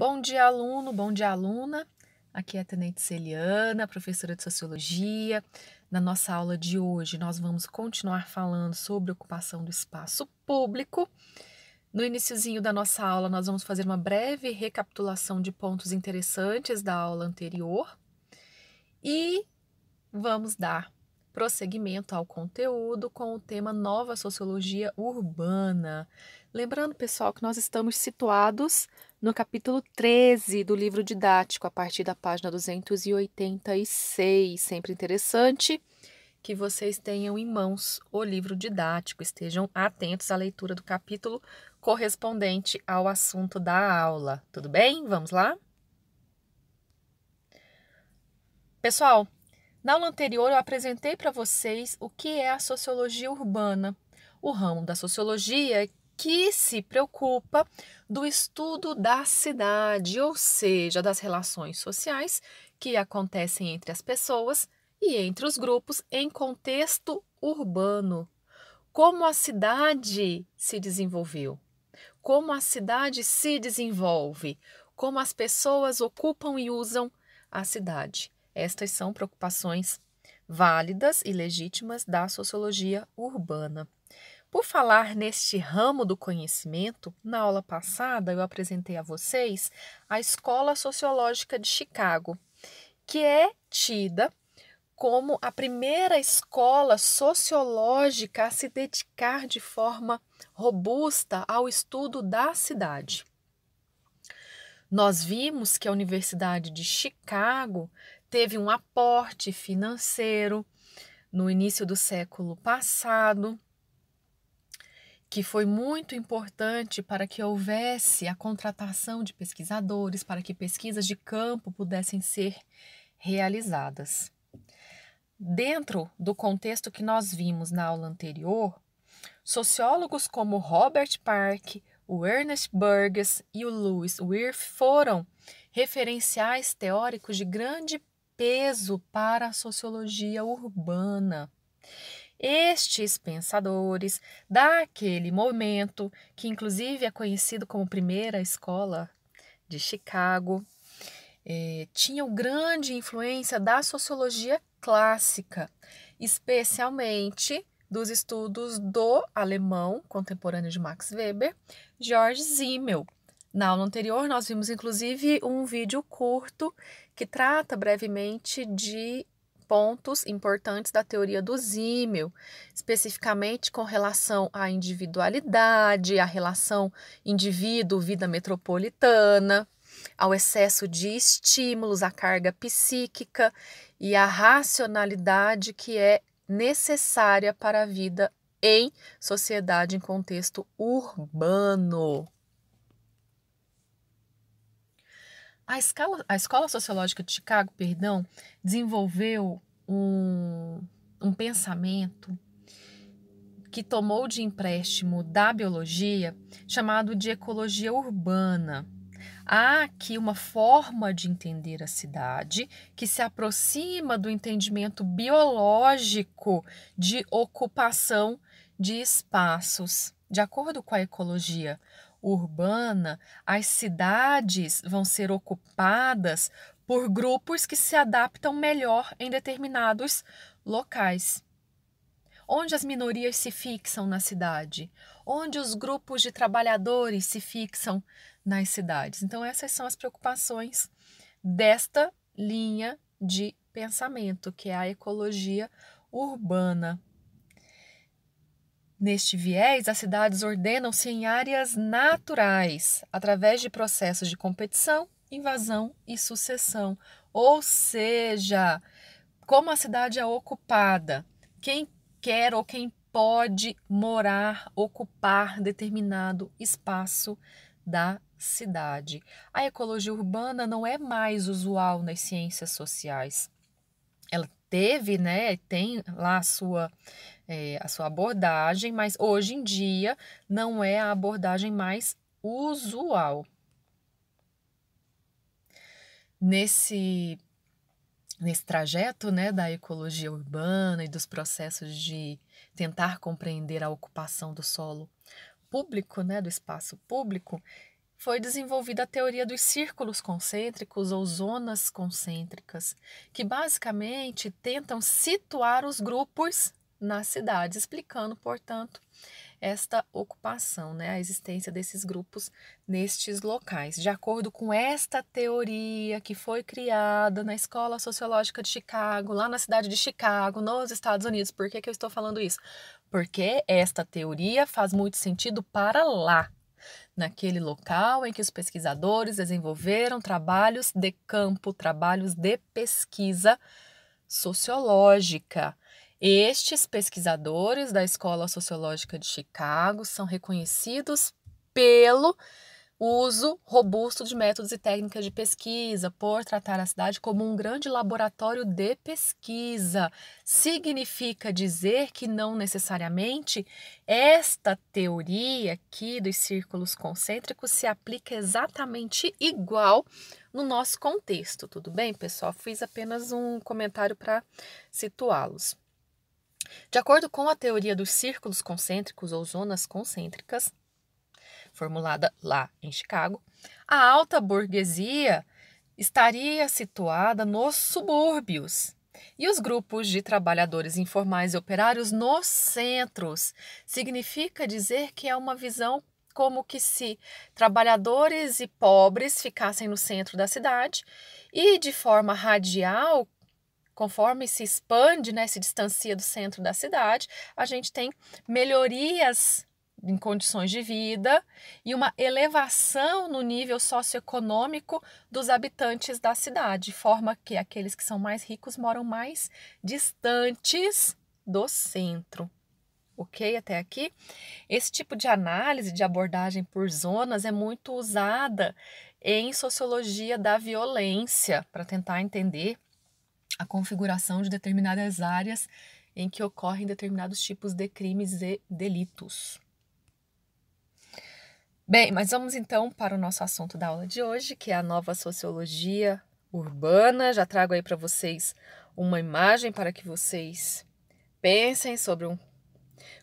Bom dia, aluno, bom dia, aluna. Aqui é a Tenente Celiana, professora de Sociologia. Na nossa aula de hoje, nós vamos continuar falando sobre ocupação do espaço público. No iníciozinho da nossa aula, nós vamos fazer uma breve recapitulação de pontos interessantes da aula anterior e vamos dar prosseguimento ao conteúdo com o tema Nova Sociologia Urbana. Lembrando, pessoal, que nós estamos situados no capítulo 13 do livro didático, a partir da página 286. Sempre interessante que vocês tenham em mãos o livro didático, estejam atentos à leitura do capítulo correspondente ao assunto da aula. Tudo bem? Vamos lá? Pessoal, na aula anterior eu apresentei para vocês o que é a sociologia urbana, o ramo da sociologia é que se preocupa do estudo da cidade, ou seja, das relações sociais que acontecem entre as pessoas e entre os grupos em contexto urbano. Como a cidade se desenvolveu, como a cidade se desenvolve, como as pessoas ocupam e usam a cidade. Estas são preocupações válidas e legítimas da sociologia urbana. Por falar neste ramo do conhecimento, na aula passada eu apresentei a vocês a Escola Sociológica de Chicago, que é tida como a primeira escola sociológica a se dedicar de forma robusta ao estudo da cidade. Nós vimos que a Universidade de Chicago teve um aporte financeiro no início do século passado que foi muito importante para que houvesse a contratação de pesquisadores, para que pesquisas de campo pudessem ser realizadas. Dentro do contexto que nós vimos na aula anterior, sociólogos como Robert Park, o Ernest Burgess e o Louis Weir foram referenciais teóricos de grande peso para a sociologia urbana estes pensadores daquele momento, que inclusive é conhecido como primeira escola de Chicago, é, tinham grande influência da sociologia clássica, especialmente dos estudos do alemão contemporâneo de Max Weber, George Simmel. Na aula anterior, nós vimos inclusive um vídeo curto que trata brevemente de pontos importantes da teoria do Zimmel, especificamente com relação à individualidade, à relação indivíduo-vida metropolitana, ao excesso de estímulos, à carga psíquica e à racionalidade que é necessária para a vida em sociedade em contexto urbano. A, escala, a Escola Sociológica de Chicago, perdão, desenvolveu um, um pensamento que tomou de empréstimo da biologia, chamado de ecologia urbana. Há aqui uma forma de entender a cidade que se aproxima do entendimento biológico de ocupação de espaços, de acordo com a ecologia, urbana, as cidades vão ser ocupadas por grupos que se adaptam melhor em determinados locais. Onde as minorias se fixam na cidade, onde os grupos de trabalhadores se fixam nas cidades. Então, essas são as preocupações desta linha de pensamento, que é a ecologia urbana. Neste viés, as cidades ordenam-se em áreas naturais, através de processos de competição, invasão e sucessão. Ou seja, como a cidade é ocupada, quem quer ou quem pode morar, ocupar determinado espaço da cidade. A ecologia urbana não é mais usual nas ciências sociais ela teve, né, tem lá a sua, é, a sua abordagem, mas hoje em dia não é a abordagem mais usual. Nesse, nesse trajeto né, da ecologia urbana e dos processos de tentar compreender a ocupação do solo público, né, do espaço público, foi desenvolvida a teoria dos círculos concêntricos ou zonas concêntricas, que basicamente tentam situar os grupos na cidade, explicando, portanto, esta ocupação, né, a existência desses grupos nestes locais. De acordo com esta teoria que foi criada na Escola Sociológica de Chicago, lá na cidade de Chicago, nos Estados Unidos. Por que, que eu estou falando isso? Porque esta teoria faz muito sentido para lá, naquele local em que os pesquisadores desenvolveram trabalhos de campo, trabalhos de pesquisa sociológica. Estes pesquisadores da Escola Sociológica de Chicago são reconhecidos pelo uso robusto de métodos e técnicas de pesquisa, por tratar a cidade como um grande laboratório de pesquisa. Significa dizer que não necessariamente esta teoria aqui dos círculos concêntricos se aplica exatamente igual no nosso contexto, tudo bem, pessoal? Fiz apenas um comentário para situá-los. De acordo com a teoria dos círculos concêntricos ou zonas concêntricas, formulada lá em Chicago, a alta burguesia estaria situada nos subúrbios e os grupos de trabalhadores informais e operários nos centros. Significa dizer que é uma visão como que se trabalhadores e pobres ficassem no centro da cidade e de forma radial, conforme se expande, né, se distancia do centro da cidade, a gente tem melhorias em condições de vida e uma elevação no nível socioeconômico dos habitantes da cidade, de forma que aqueles que são mais ricos moram mais distantes do centro. Ok, até aqui? Esse tipo de análise de abordagem por zonas é muito usada em sociologia da violência para tentar entender a configuração de determinadas áreas em que ocorrem determinados tipos de crimes e delitos. Bem, mas vamos então para o nosso assunto da aula de hoje, que é a nova sociologia urbana. Já trago aí para vocês uma imagem para que vocês pensem sobre um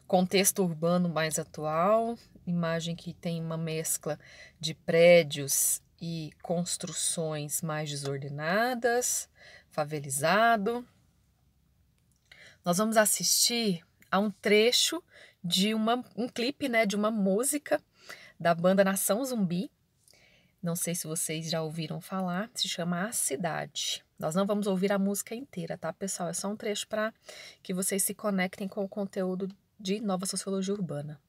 contexto urbano mais atual, imagem que tem uma mescla de prédios e construções mais desordenadas, favelizado. Nós vamos assistir a um trecho de uma, um clipe né, de uma música da banda Nação Zumbi. Não sei se vocês já ouviram falar, se chama A Cidade. Nós não vamos ouvir a música inteira, tá, pessoal? É só um trecho para que vocês se conectem com o conteúdo de Nova Sociologia Urbana.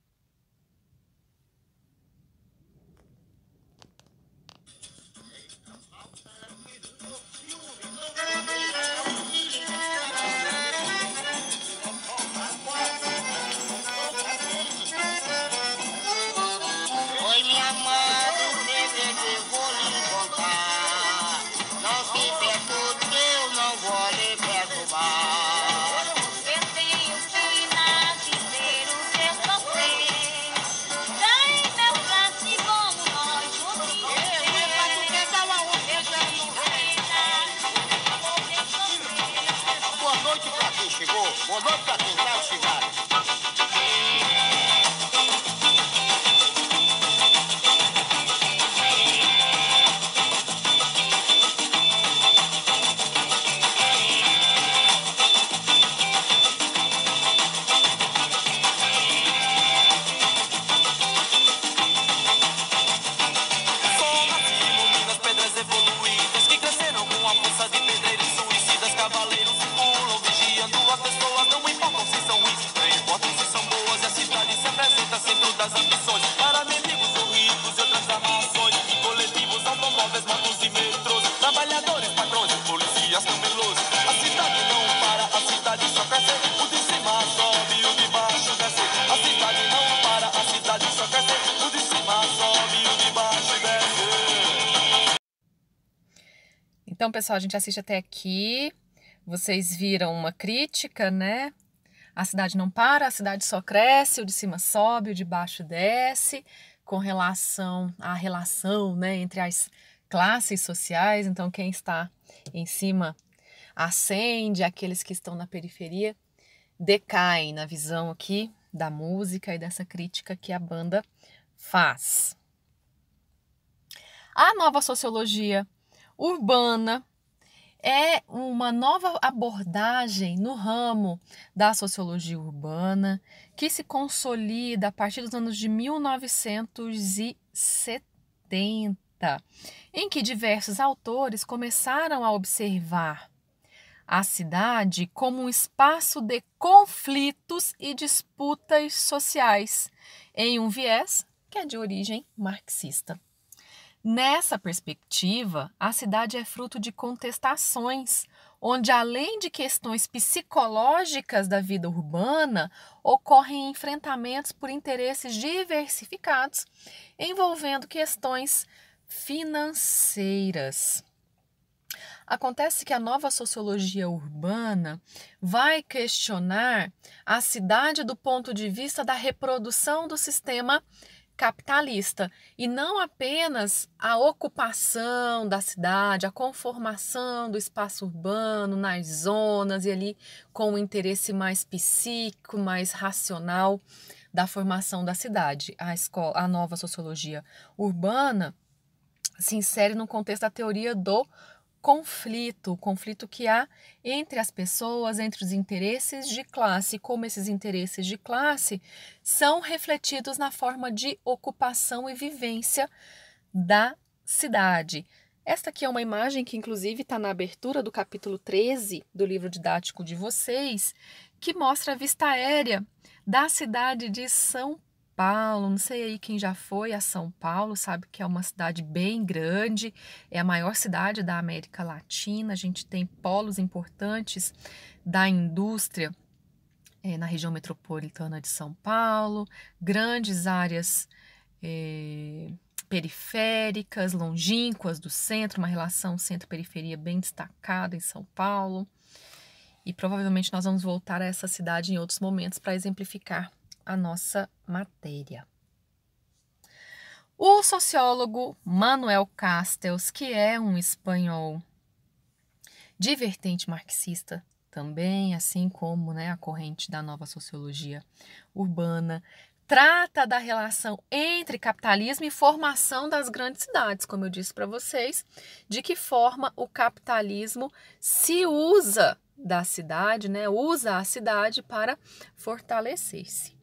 pessoal, a gente assiste até aqui. Vocês viram uma crítica, né? A cidade não para, a cidade só cresce, o de cima sobe, o de baixo desce, com relação à relação né, entre as classes sociais. Então, quem está em cima acende aqueles que estão na periferia decaem na visão aqui da música e dessa crítica que a banda faz. A nova sociologia urbana é uma nova abordagem no ramo da sociologia urbana que se consolida a partir dos anos de 1970, em que diversos autores começaram a observar a cidade como um espaço de conflitos e disputas sociais, em um viés que é de origem marxista. Nessa perspectiva, a cidade é fruto de contestações, onde além de questões psicológicas da vida urbana, ocorrem enfrentamentos por interesses diversificados envolvendo questões financeiras. Acontece que a nova sociologia urbana vai questionar a cidade do ponto de vista da reprodução do sistema capitalista e não apenas a ocupação da cidade, a conformação do espaço urbano nas zonas e ali com o um interesse mais psíquico, mais racional da formação da cidade. A escola, a nova sociologia urbana se insere no contexto da teoria do conflito, o conflito que há entre as pessoas, entre os interesses de classe, como esses interesses de classe são refletidos na forma de ocupação e vivência da cidade. Esta aqui é uma imagem que, inclusive, está na abertura do capítulo 13 do livro didático de vocês, que mostra a vista aérea da cidade de São Paulo, não sei aí quem já foi a São Paulo, sabe que é uma cidade bem grande, é a maior cidade da América Latina, a gente tem polos importantes da indústria é, na região metropolitana de São Paulo, grandes áreas é, periféricas, longínquas do centro, uma relação centro-periferia bem destacada em São Paulo. E provavelmente nós vamos voltar a essa cidade em outros momentos para exemplificar a nossa matéria. O sociólogo Manuel Castells, que é um espanhol de vertente marxista, também, assim como né, a corrente da nova sociologia urbana, trata da relação entre capitalismo e formação das grandes cidades, como eu disse para vocês, de que forma o capitalismo se usa da cidade, né, usa a cidade para fortalecer-se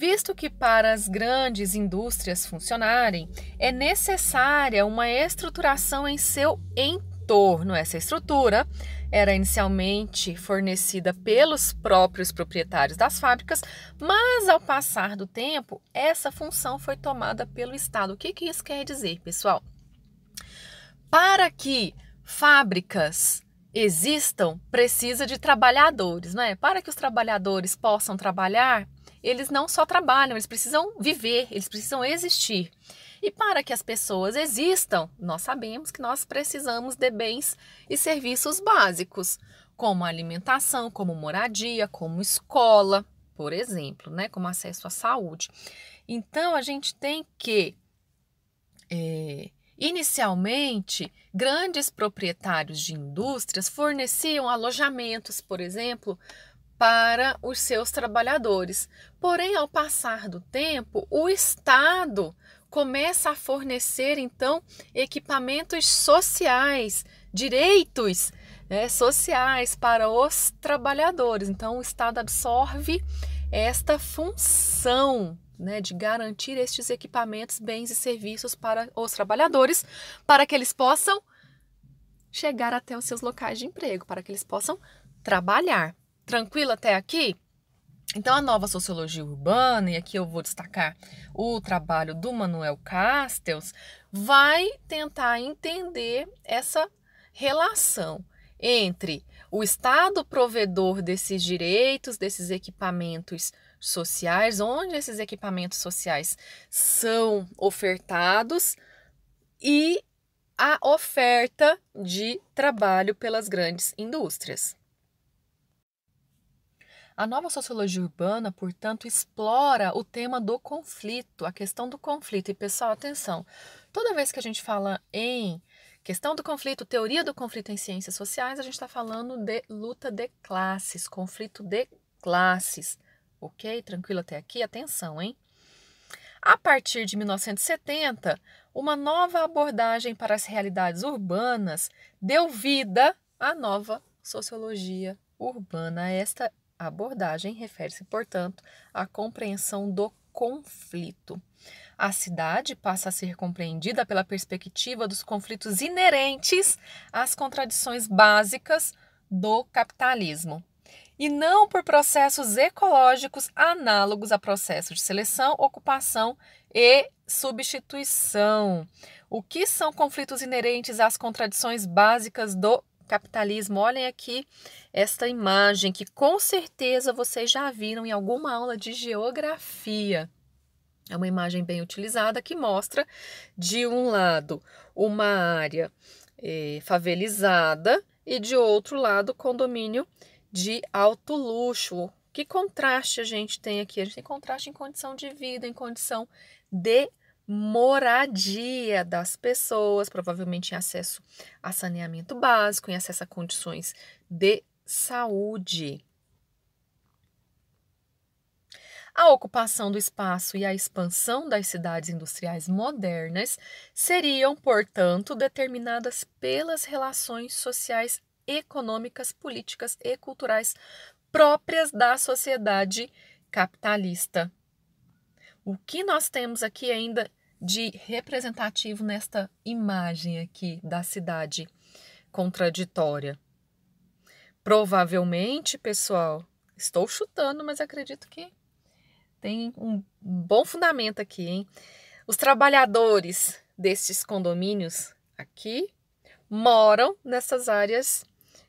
visto que para as grandes indústrias funcionarem é necessária uma estruturação em seu entorno. Essa estrutura era inicialmente fornecida pelos próprios proprietários das fábricas, mas ao passar do tempo, essa função foi tomada pelo Estado. O que, que isso quer dizer, pessoal? Para que fábricas existam, precisa de trabalhadores, não é? Para que os trabalhadores possam trabalhar, eles não só trabalham, eles precisam viver, eles precisam existir. E para que as pessoas existam, nós sabemos que nós precisamos de bens e serviços básicos, como alimentação, como moradia, como escola, por exemplo, né, como acesso à saúde. Então a gente tem que é, Inicialmente, grandes proprietários de indústrias forneciam alojamentos, por exemplo, para os seus trabalhadores. Porém, ao passar do tempo, o Estado começa a fornecer então equipamentos sociais, direitos né, sociais para os trabalhadores. Então, o Estado absorve esta função né, de garantir estes equipamentos, bens e serviços para os trabalhadores, para que eles possam chegar até os seus locais de emprego, para que eles possam trabalhar. Tranquilo até aqui? Então, a nova sociologia urbana, e aqui eu vou destacar o trabalho do Manuel Castells, vai tentar entender essa relação entre o Estado provedor desses direitos, desses equipamentos sociais, onde esses equipamentos sociais são ofertados, e a oferta de trabalho pelas grandes indústrias. A nova sociologia urbana, portanto, explora o tema do conflito, a questão do conflito. E, pessoal, atenção: toda vez que a gente fala em questão do conflito, teoria do conflito em ciências sociais, a gente está falando de luta de classes, conflito de classes. Ok? Tranquilo até aqui? Atenção, hein? A partir de 1970, uma nova abordagem para as realidades urbanas deu vida à nova sociologia urbana. Esta a abordagem refere-se, portanto, à compreensão do conflito. A cidade passa a ser compreendida pela perspectiva dos conflitos inerentes às contradições básicas do capitalismo e não por processos ecológicos análogos a processos de seleção, ocupação e substituição. O que são conflitos inerentes às contradições básicas do capitalismo. Olhem aqui esta imagem que com certeza vocês já viram em alguma aula de geografia. É uma imagem bem utilizada que mostra, de um lado, uma área eh, favelizada e, de outro lado, condomínio de alto luxo. Que contraste a gente tem aqui? A gente tem contraste em condição de vida, em condição de moradia das pessoas, provavelmente em acesso a saneamento básico, em acesso a condições de saúde. A ocupação do espaço e a expansão das cidades industriais modernas seriam, portanto, determinadas pelas relações sociais, econômicas, políticas e culturais próprias da sociedade capitalista. O que nós temos aqui ainda de representativo nesta imagem aqui da cidade contraditória? Provavelmente, pessoal, estou chutando, mas acredito que tem um bom fundamento aqui, hein? Os trabalhadores destes condomínios aqui moram nessas áreas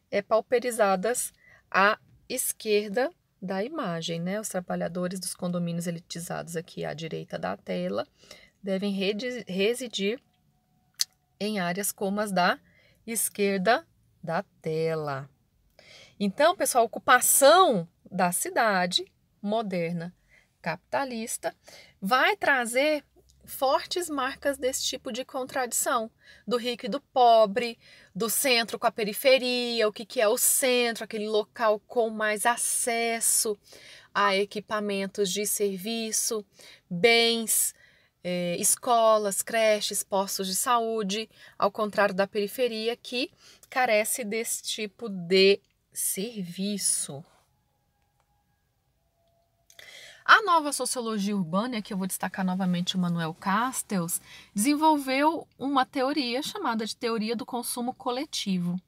é, pauperizadas à esquerda da imagem, né? Os trabalhadores dos condomínios elitizados aqui à direita da tela devem residir em áreas como as da esquerda da tela. Então, pessoal, a ocupação da cidade moderna capitalista vai trazer fortes marcas desse tipo de contradição, do rico e do pobre, do centro com a periferia, o que, que é o centro, aquele local com mais acesso a equipamentos de serviço, bens, é, escolas, creches, postos de saúde, ao contrário da periferia, que carece desse tipo de serviço. A nova sociologia urbana, que eu vou destacar novamente o Manuel Castells, desenvolveu uma teoria chamada de teoria do consumo coletivo,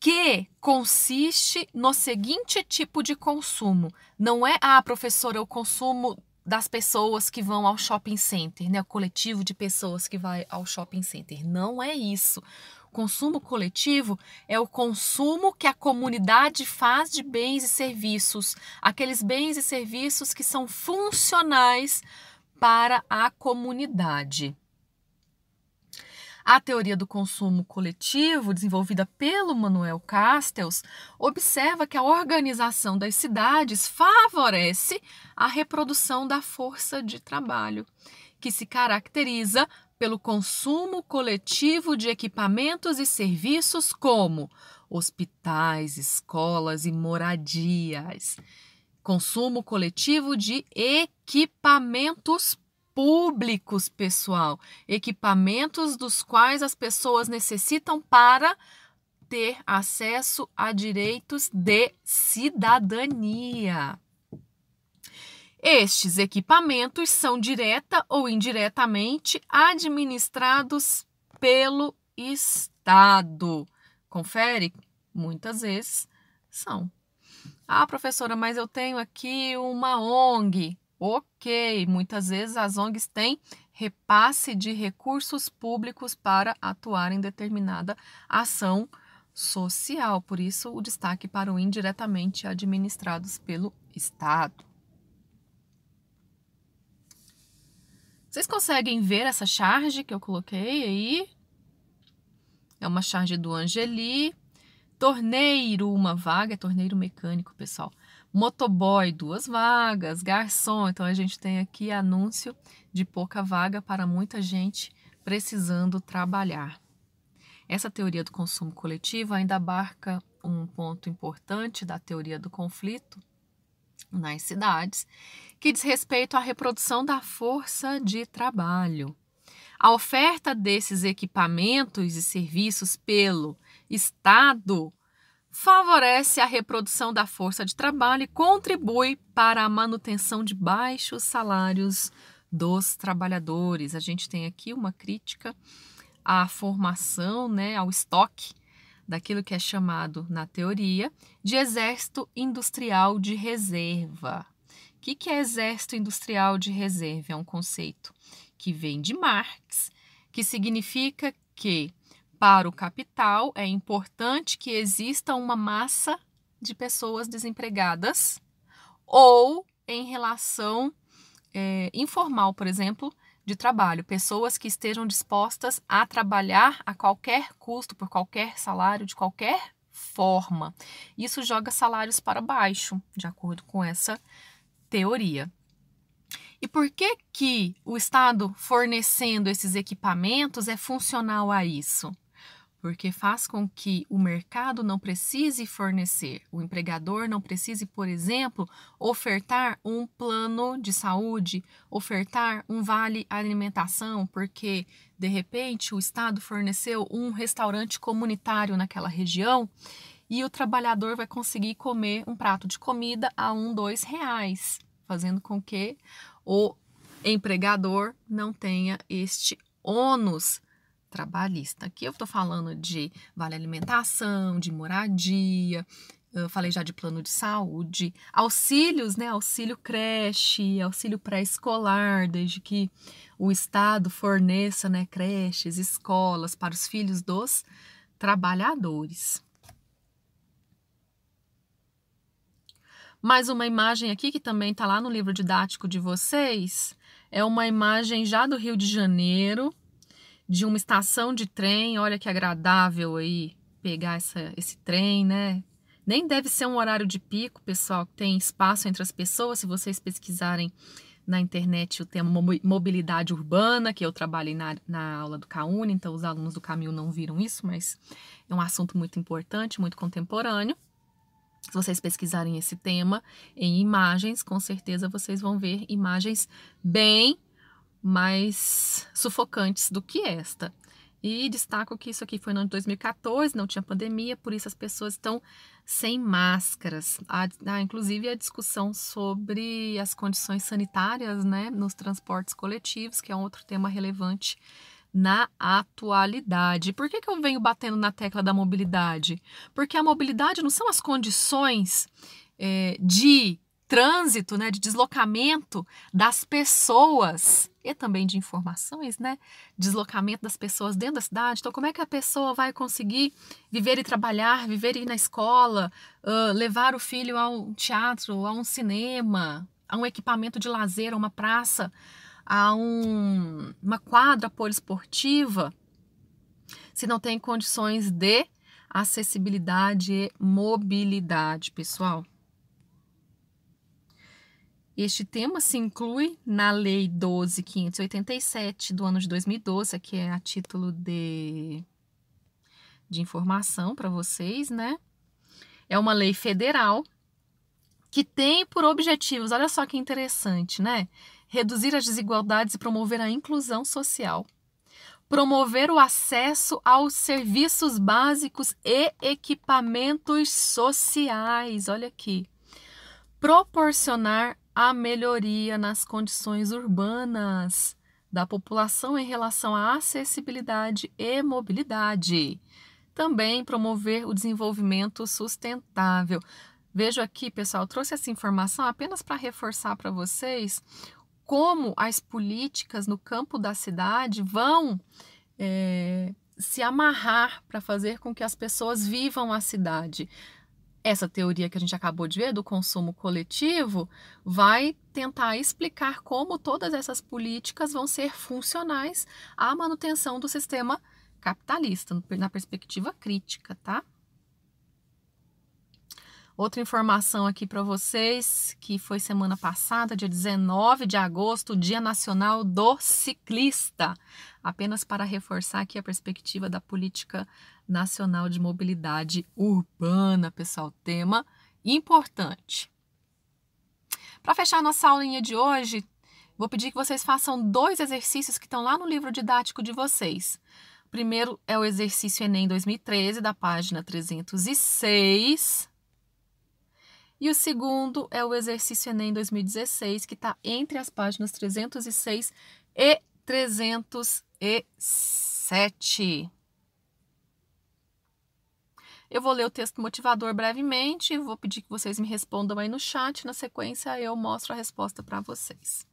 que consiste no seguinte tipo de consumo. Não é, ah, professora, eu consumo das pessoas que vão ao shopping center, né? O coletivo de pessoas que vai ao shopping center. Não é isso. Consumo coletivo é o consumo que a comunidade faz de bens e serviços, aqueles bens e serviços que são funcionais para a comunidade. A teoria do consumo coletivo, desenvolvida pelo Manuel Castells, observa que a organização das cidades favorece a reprodução da força de trabalho, que se caracteriza pelo consumo coletivo de equipamentos e serviços como hospitais, escolas e moradias. Consumo coletivo de equipamentos públicos, pessoal, equipamentos dos quais as pessoas necessitam para ter acesso a direitos de cidadania. Estes equipamentos são direta ou indiretamente administrados pelo Estado. Confere? Muitas vezes são. Ah, professora, mas eu tenho aqui uma ONG. Ok, muitas vezes as ONGs têm repasse de recursos públicos para atuar em determinada ação social, por isso o destaque para o indiretamente administrados pelo Estado. Vocês conseguem ver essa charge que eu coloquei aí? É uma charge do Angeli. Torneiro, uma vaga, é torneiro mecânico, pessoal motoboy, duas vagas, garçom. Então a gente tem aqui anúncio de pouca vaga para muita gente precisando trabalhar. Essa teoria do consumo coletivo ainda abarca um ponto importante da teoria do conflito nas cidades, que diz respeito à reprodução da força de trabalho. A oferta desses equipamentos e serviços pelo Estado favorece a reprodução da força de trabalho e contribui para a manutenção de baixos salários dos trabalhadores. A gente tem aqui uma crítica à formação, né, ao estoque daquilo que é chamado na teoria de exército industrial de reserva. O que, que é exército industrial de reserva? É um conceito que vem de Marx, que significa que para o capital, é importante que exista uma massa de pessoas desempregadas ou em relação é, informal, por exemplo, de trabalho, pessoas que estejam dispostas a trabalhar a qualquer custo, por qualquer salário, de qualquer forma. Isso joga salários para baixo, de acordo com essa teoria. E por que que o Estado fornecendo esses equipamentos é funcional a isso? porque faz com que o mercado não precise fornecer, o empregador não precise, por exemplo, ofertar um plano de saúde, ofertar um vale alimentação, porque de repente o Estado forneceu um restaurante comunitário naquela região e o trabalhador vai conseguir comer um prato de comida a um, dois reais, fazendo com que o empregador não tenha este ônus trabalhista. Aqui eu estou falando de vale alimentação, de moradia, eu falei já de plano de saúde, auxílios, né? Auxílio creche, auxílio pré-escolar, desde que o Estado forneça né, creches, escolas para os filhos dos trabalhadores. Mais uma imagem aqui que também está lá no livro didático de vocês. É uma imagem já do Rio de Janeiro, de uma estação de trem. Olha que agradável aí pegar essa, esse trem, né? Nem deve ser um horário de pico, pessoal, tem espaço entre as pessoas. Se vocês pesquisarem na internet o tema mobilidade urbana, que eu trabalhei na, na aula do CAUNE, então os alunos do Camil não viram isso, mas é um assunto muito importante, muito contemporâneo. Se vocês pesquisarem esse tema em imagens, com certeza vocês vão ver imagens bem mais sufocantes do que esta. E destaco que isso aqui foi no ano de 2014, não tinha pandemia, por isso as pessoas estão sem máscaras. Há, há, inclusive a discussão sobre as condições sanitárias né, nos transportes coletivos, que é um outro tema relevante na atualidade. Por que, que eu venho batendo na tecla da mobilidade? Porque a mobilidade não são as condições é, de trânsito, né, de deslocamento das pessoas e também de informações, né? Deslocamento das pessoas dentro da cidade. Então, como é que a pessoa vai conseguir viver e trabalhar, viver e ir na escola, uh, levar o filho a um teatro, a um cinema, a um equipamento de lazer, a uma praça, a um, uma quadra poliesportiva, se não tem condições de acessibilidade e mobilidade, pessoal? Este tema se inclui na Lei 12.587 do ano de 2012, aqui é a título de, de informação para vocês, né? É uma lei federal que tem por objetivos, olha só que interessante, né? Reduzir as desigualdades e promover a inclusão social. Promover o acesso aos serviços básicos e equipamentos sociais, olha aqui. Proporcionar a melhoria nas condições urbanas da população em relação à acessibilidade e mobilidade. Também promover o desenvolvimento sustentável. Vejo aqui, pessoal, trouxe essa informação apenas para reforçar para vocês como as políticas no campo da cidade vão é, se amarrar para fazer com que as pessoas vivam a cidade. Essa teoria que a gente acabou de ver do consumo coletivo vai tentar explicar como todas essas políticas vão ser funcionais à manutenção do sistema capitalista, na perspectiva crítica, tá? Outra informação aqui para vocês, que foi semana passada, dia 19 de agosto, Dia Nacional do Ciclista. Apenas para reforçar aqui a perspectiva da política Nacional de Mobilidade Urbana, pessoal, tema importante. Para fechar nossa aulinha de hoje, vou pedir que vocês façam dois exercícios que estão lá no livro didático de vocês. O primeiro é o exercício Enem 2013, da página 306. E o segundo é o exercício Enem 2016, que está entre as páginas 306 e 307. Eu vou ler o texto motivador brevemente, vou pedir que vocês me respondam aí no chat. Na sequência, eu mostro a resposta para vocês.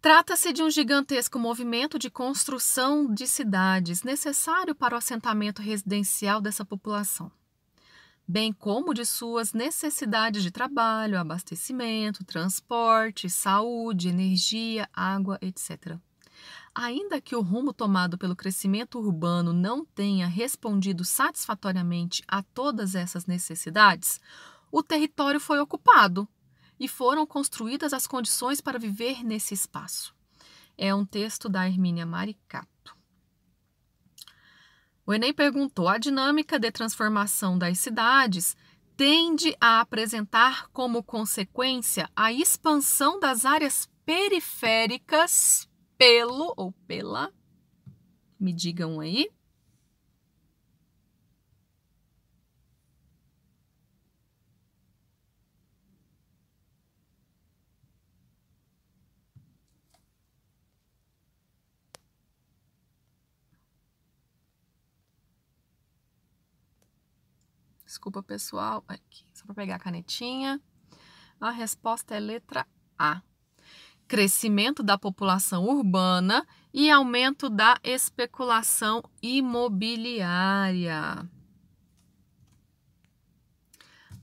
Trata-se de um gigantesco movimento de construção de cidades necessário para o assentamento residencial dessa população, bem como de suas necessidades de trabalho, abastecimento, transporte, saúde, energia, água, etc. Ainda que o rumo tomado pelo crescimento urbano não tenha respondido satisfatoriamente a todas essas necessidades, o território foi ocupado e foram construídas as condições para viver nesse espaço. É um texto da Hermínia Maricato. O Enem perguntou: a dinâmica de transformação das cidades tende a apresentar como consequência a expansão das áreas periféricas pelo ou pela. Me digam aí. Desculpa, pessoal. Aqui, só para pegar a canetinha. A resposta é letra A crescimento da população urbana e aumento da especulação imobiliária.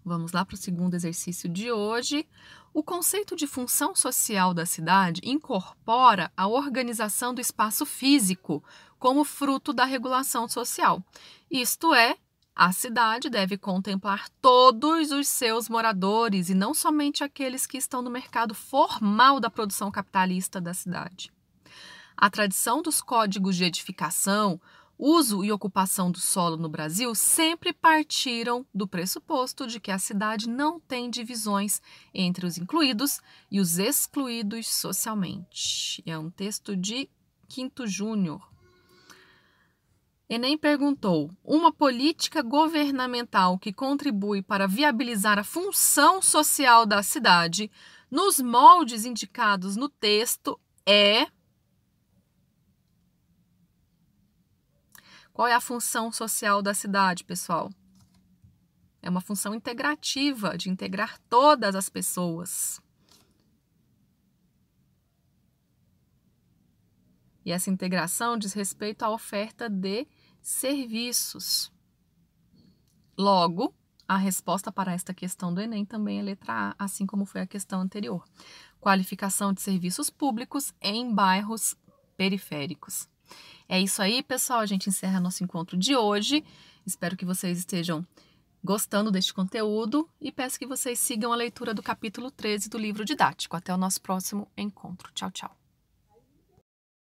Vamos lá para o segundo exercício de hoje. O conceito de função social da cidade incorpora a organização do espaço físico como fruto da regulação social, isto é, a cidade deve contemplar todos os seus moradores e não somente aqueles que estão no mercado formal da produção capitalista da cidade. A tradição dos códigos de edificação, uso e ocupação do solo no Brasil sempre partiram do pressuposto de que a cidade não tem divisões entre os incluídos e os excluídos socialmente. É um texto de Quinto Júnior, Enem perguntou: uma política governamental que contribui para viabilizar a função social da cidade nos moldes indicados no texto é. Qual é a função social da cidade, pessoal? É uma função integrativa, de integrar todas as pessoas. E essa integração diz respeito à oferta de serviços. Logo, a resposta para esta questão do Enem também é letra A, assim como foi a questão anterior. Qualificação de serviços públicos em bairros periféricos. É isso aí, pessoal. A gente encerra nosso encontro de hoje. Espero que vocês estejam gostando deste conteúdo e peço que vocês sigam a leitura do capítulo 13 do livro didático. Até o nosso próximo encontro. Tchau, tchau.